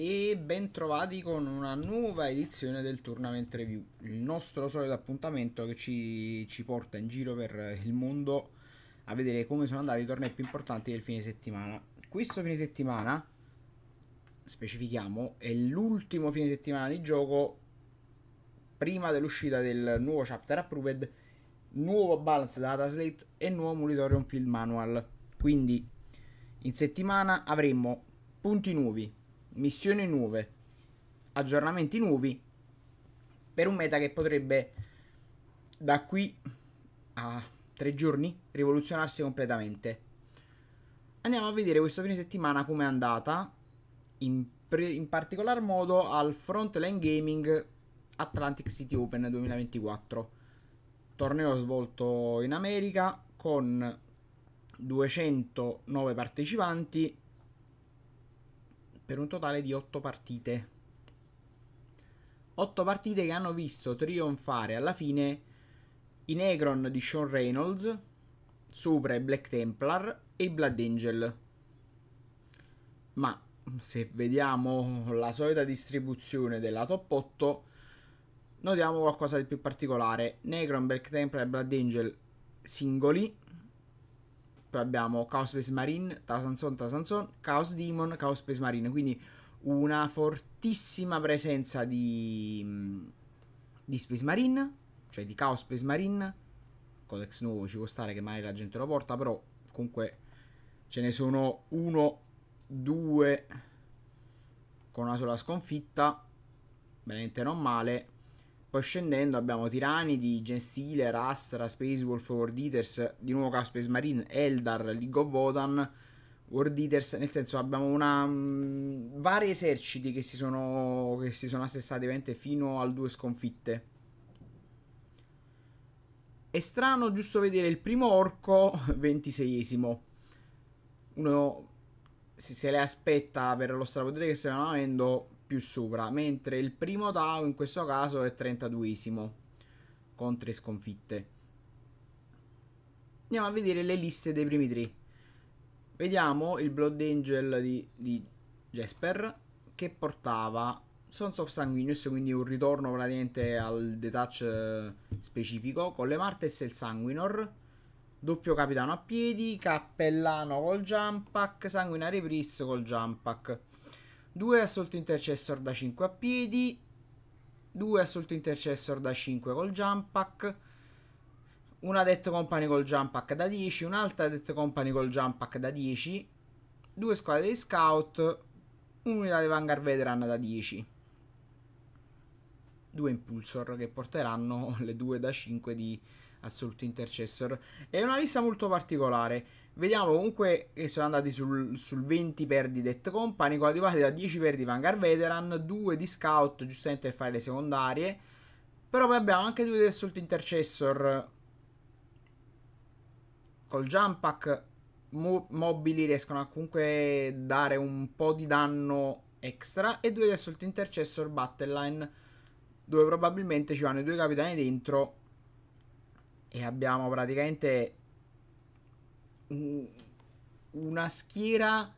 e bentrovati con una nuova edizione del Tournament Review, il nostro solito appuntamento che ci, ci, porta in giro per il mondo a vedere come sono andati i tornei più importanti del fine settimana. Questo fine settimana, specifichiamo, è l'ultimo fine settimana di gioco prima dell'uscita del nuovo Chapter Approved, nuovo Balance Data Slate e nuovo Monitorium Field Manual. Quindi in settimana avremo punti nuovi, missioni nuove, aggiornamenti nuovi per un meta che potrebbe da qui a tre giorni rivoluzionarsi completamente. Andiamo a vedere questo fine settimana come è andata, in, pre- in particolar modo al Frontline Gaming Atlantic City Open 2024, torneo svolto in America con 209 partecipanti per un totale di 8 partite. 8 partite che hanno visto trionfare alla fine i Negron di Sean Reynolds, Supra e Black Templar e i Blood Angel. Ma se vediamo la solita distribuzione della top 8, notiamo qualcosa di più particolare. Negron, Black Templar e Blood Angel singoli poi abbiamo Chaos Space Marine, Thousand Son, Chaos Demon, Chaos Space Marine. Quindi una fortissima presenza di, di Space Marine, cioè di Chaos Space Marine. Codex nuovo ci può stare che magari la gente lo porta, però comunque ce ne sono uno, due con una sola sconfitta. Veramente non male poi scendendo abbiamo Tiranidi, Gensile, Rastra, Space Wolf, World Eaters, di nuovo Chaos Space Marine, Eldar, League of Vodan, World Eaters, nel senso abbiamo una, mh, mm, vari eserciti che si sono, che si sono assestati ovviamente fino al due sconfitte. È strano giusto vedere il primo orco 26esimo. Uno se, se le aspetta per lo strapotere che stanno avendo più sopra, mentre il primo Tao in questo caso è 32esimo con 3 sconfitte. Andiamo a vedere le liste dei primi 3. Vediamo il Blood Angel di, di Jesper che portava Sons of Sanguinius, quindi un ritorno praticamente al detach eh, specifico, con le Martes e il Sanguinor, doppio capitano a piedi, cappellano col Jumpack, Sanguinare Priest col Jumpack. 2 assolto intercessor da 5 a piedi, 2 assolto intercessor da 5 col jump pack, una death company col jump pack da 10, un'altra death company col jump pack da 10, due squadre di scout, un'unità di vanguard veteran da 10. Due impulsor che porteranno le 2 da 5 di assoluto intercessor. È una lista molto particolare. Vediamo comunque che sono andati sul, sul 20 per di Death Company, coadiuvati da 10 per di Vanguard Veteran, 2 di Scout, giustamente per fare le secondarie. Però poi abbiamo anche 2 di Assault Intercessor col Jump Pack mo- mobili riescono a comunque dare un po' di danno extra e 2 di Assault Intercessor Battleline dove probabilmente ci vanno i due capitani dentro e abbiamo praticamente una schiera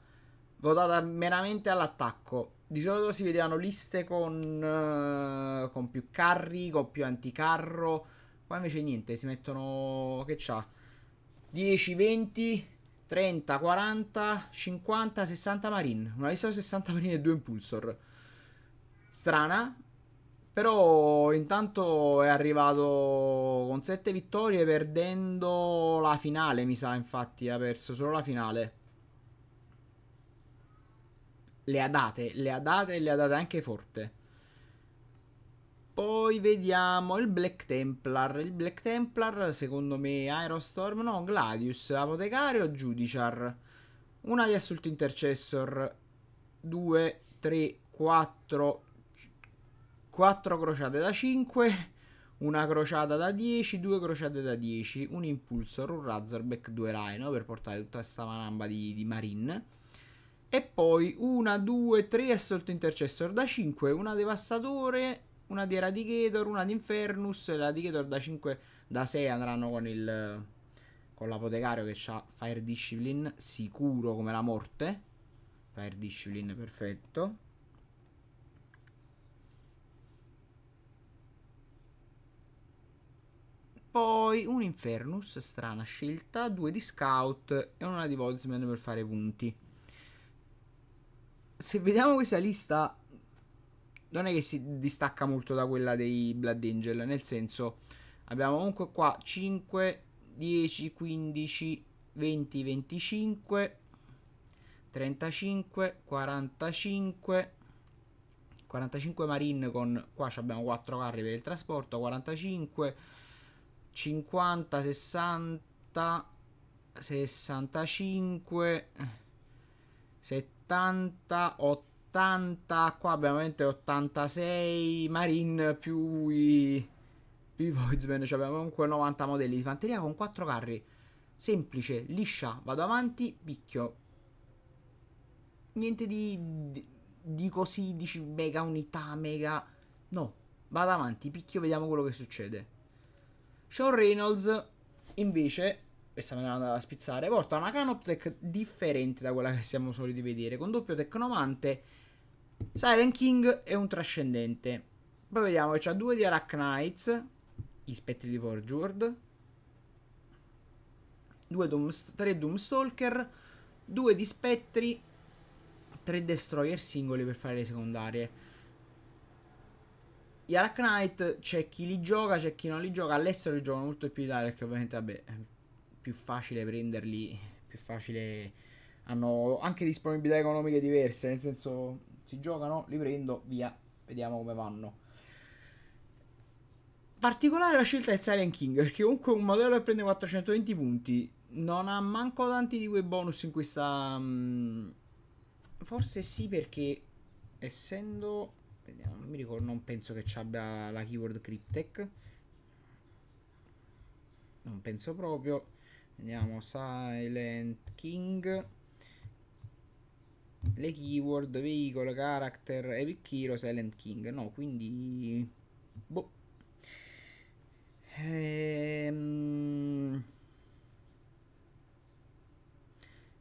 votata meramente all'attacco. Di solito si vedevano liste con, uh, con più carri, con più anticarro. Qua invece niente, si mettono... che c'ha? 10, 20, 30, 40, 50, 60 marine. Una lista di 60 marine e due impulsor. Strana, però intanto è arrivato con sette vittorie perdendo la finale, mi sa, infatti, ha perso solo la finale. Le ha date, le ha date e le ha date anche forte. Poi vediamo il Black Templar. Il Black Templar, secondo me, Aerostorm, no, Gladius, Apotecario, Judiciar. Una di Assult Intercessor. 2, 3, 4, 4 crociate da 5, una crociata da 10, due crociate da 10, un impulso, un Razorback, due Rhino per portare tutta questa manamba di, di Marine. E poi una, due, tre assolto intercessor da 5, una devastatore, una di Eradicator, una di Infernus, Eradicator da 5, da 6 andranno con il... Con l'apotecario che ha Fire Discipline sicuro come la morte. Fire Discipline perfetto. Poi un Infernus, strana scelta, due di Scout e una di Volsman per fare punti. Se vediamo questa lista, non è che si distacca molto da quella dei Blood Angel, nel senso abbiamo comunque qua 5, 10, 15, 20, 25, 35, 45, 45 Marine con qua abbiamo 4 carri per il trasporto, 45 50, 60, 65, 70, 80. Qua abbiamo veramente 86 Marine più i, più i Voidsman. Cioè abbiamo comunque 90 modelli di fanteria con 4 carri. Semplice, liscia, vado avanti, picchio. Niente di, di, di così, dici mega unità, mega... No, vado avanti, picchio, vediamo quello che succede. Sean Reynolds invece questa me l'hanno andata a spizzare, porta una Canoptech differente da quella che siamo soliti vedere, con doppio tecnomante, Siren King e un trascendente. Poi vediamo che c'ha due di Arachnites, gli spettri di Forgeward, due Dooms- tre Doomstalker, due di spettri, tre Destroyer singoli per fare le secondarie gli Ark c'è chi li gioca, c'è chi non li gioca. All'estero li giocano molto più in Italia perché ovviamente vabbè, è più facile prenderli, più facile... Hanno anche disponibilità economiche diverse, nel senso si giocano, li prendo, via, vediamo come vanno. Particolare la scelta del Silent King, perché comunque un modello che prende 420 punti non ha manco tanti di quei bonus in questa... Mm, forse sì perché essendo Vediamo, non mi ricordo, non penso che ci abbia la keyword Cryptech. Non penso proprio. Vediamo Silent King. Le keyword, veicolo, character, Epic Hero, Silent King. No, quindi... Boh. Ehm...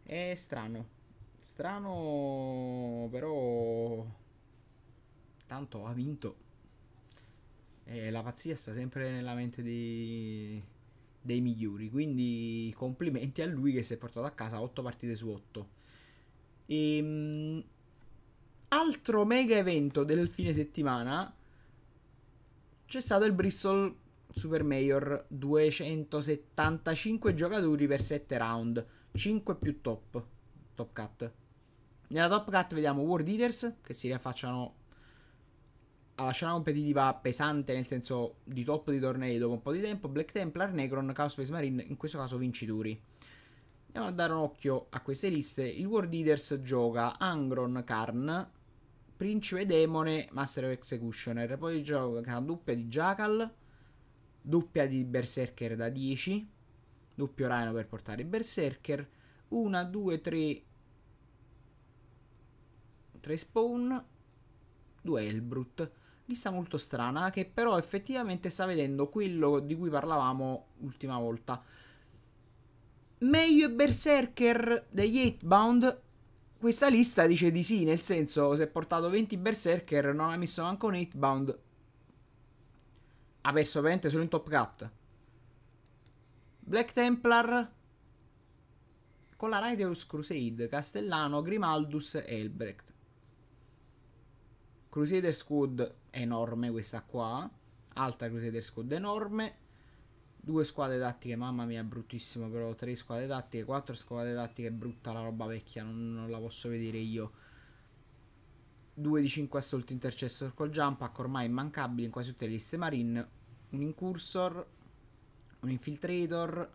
È strano. Strano, però tanto ha vinto. E la pazzia sta sempre nella mente di... dei migliori. Quindi complimenti a lui che si è portato a casa 8 partite su 8. Ehm, altro mega evento del fine settimana c'è stato il Bristol Super Major 275 giocatori per 7 round 5 più top Top Cut nella Top Cut vediamo World Eaters che si riaffacciano ha lasciato competitiva pesante nel senso di top di tornei dopo un po' di tempo, Black Templar, Necron, Chaos Space Marine, in questo caso vincitori Andiamo a dare un occhio a queste liste. Il World Eaters gioca Angron, Karn, Principe Demone, Master of Executioner, poi gioca una doppia di Jackal, doppia di Berserker da 10, doppio Rhino per portare Berserker, 1, 2, 3, 3 Spawn, 2 Elbrut lista molto strana che però effettivamente sta vedendo quello di cui parlavamo l'ultima volta. Meglio Berserker degli 8bound. Questa lista dice di sì, nel senso se è portato 20 Berserker non ha messo neanche un 8bound. Ha perso ovviamente solo in Top Cut. Black Templar con la Rideus Crusade, Castellano, Grimaldus e Elbrecht. Crusader Squad enorme questa qua, altra Crusader Squad enorme, due squadre tattiche, mamma mia, bruttissimo però, tre squadre tattiche, quattro squadre tattiche, brutta la roba vecchia, non, non la posso vedere io. 2 di 5 assault intercessor col jump, ormai immancabili in quasi tutte le liste marine, un incursor, un infiltrator,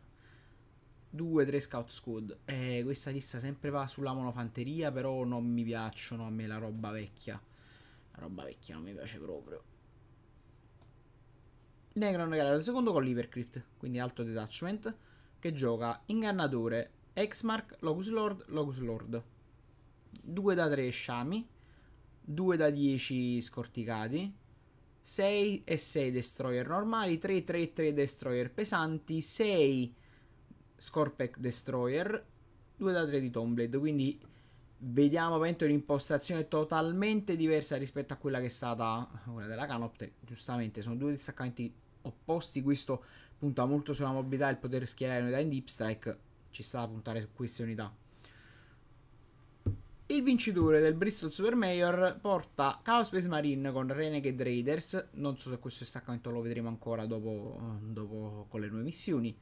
2-3 scout squad. Eh, questa lista sempre va sulla monofanteria, però non mi piacciono a me la roba vecchia. La roba vecchia non mi piace proprio. Negron regala il secondo con l'Hypercrypt, quindi alto detachment, che gioca Ingannatore, Exmark, Locus Lord, Locus Lord. 2 da 3 sciami, 2 da 10 scorticati, 6 e 6 destroyer normali, 3 3 3 destroyer pesanti, 6 Scorpec destroyer, 2 da 3 di Tomblade, quindi vediamo veramente un'impostazione totalmente diversa rispetto a quella che è stata quella della Canopte. Giustamente, sono due distaccamenti opposti. Questo punta molto sulla mobilità e il poter schierare unità in deep strike. Ci sta a puntare su queste unità. Il vincitore del Bristol Super Mayor porta Chaos Space Marine con Renegade Raiders. Non so se questo staccamento lo vedremo ancora dopo, dopo con le nuove missioni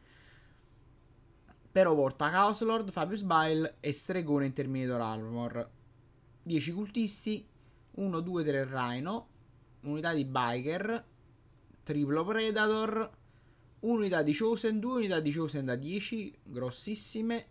però porta Causlord, Fabius Bile e Stregone in Terminator Armor. 10 cultisti, 1, 2, 3 Rhino, unità di Biker, triplo Predator, unità di Chosen, 2 unità di Chosen da 10, grossissime,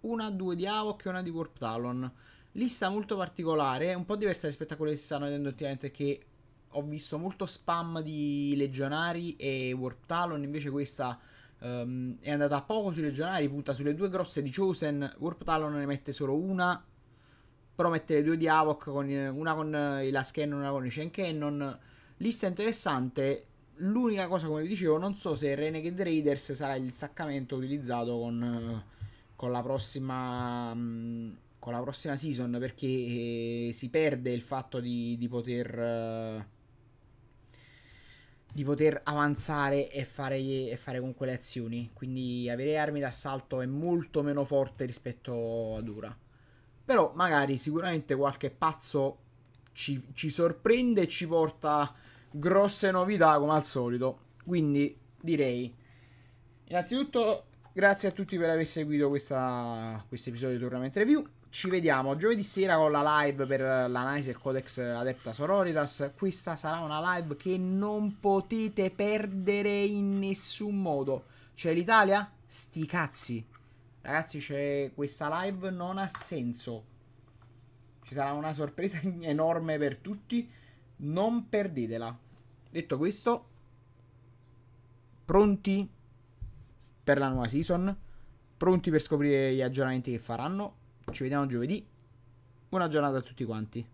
una, 2 di Avok e una di Warp Talon. Lista molto particolare, un po' diversa rispetto a quelle che si stanno vedendo ultimamente che ho visto molto spam di legionari e Warp Talon, invece questa Um, è andata a poco sui legionari, punta sulle due grosse di Chosen. Warp Talon ne mette solo una. Però mette le due di Avok, con, eh, una con i eh, Last Cannon, una con i Chain Cannon. Lista interessante. L'unica cosa, come vi dicevo, non so se Renegade Raiders sarà il staccamento utilizzato con, eh, con la prossima. Mm, con la prossima season perché si perde il fatto di, di poter di poter avanzare e fare, e fare comunque le azioni. Quindi avere armi d'assalto è molto meno forte rispetto ad ora. Però magari sicuramente qualche pazzo ci, ci sorprende e ci porta grosse novità come al solito. Quindi direi, innanzitutto grazie a tutti per aver seguito questo episodio di Tournament Review ci vediamo giovedì sera con la live per l'analisi del Codex Adepta Sororitas. Questa sarà una live che non potete perdere in nessun modo. C'è l'Italia? Sti cazzi. Ragazzi, c'è questa live non ha senso. Ci sarà una sorpresa enorme per tutti. Non perdetela. Detto questo, pronti per la nuova season? Pronti per scoprire gli aggiornamenti che faranno? Ci vediamo giovedì. Buona giornata a tutti quanti.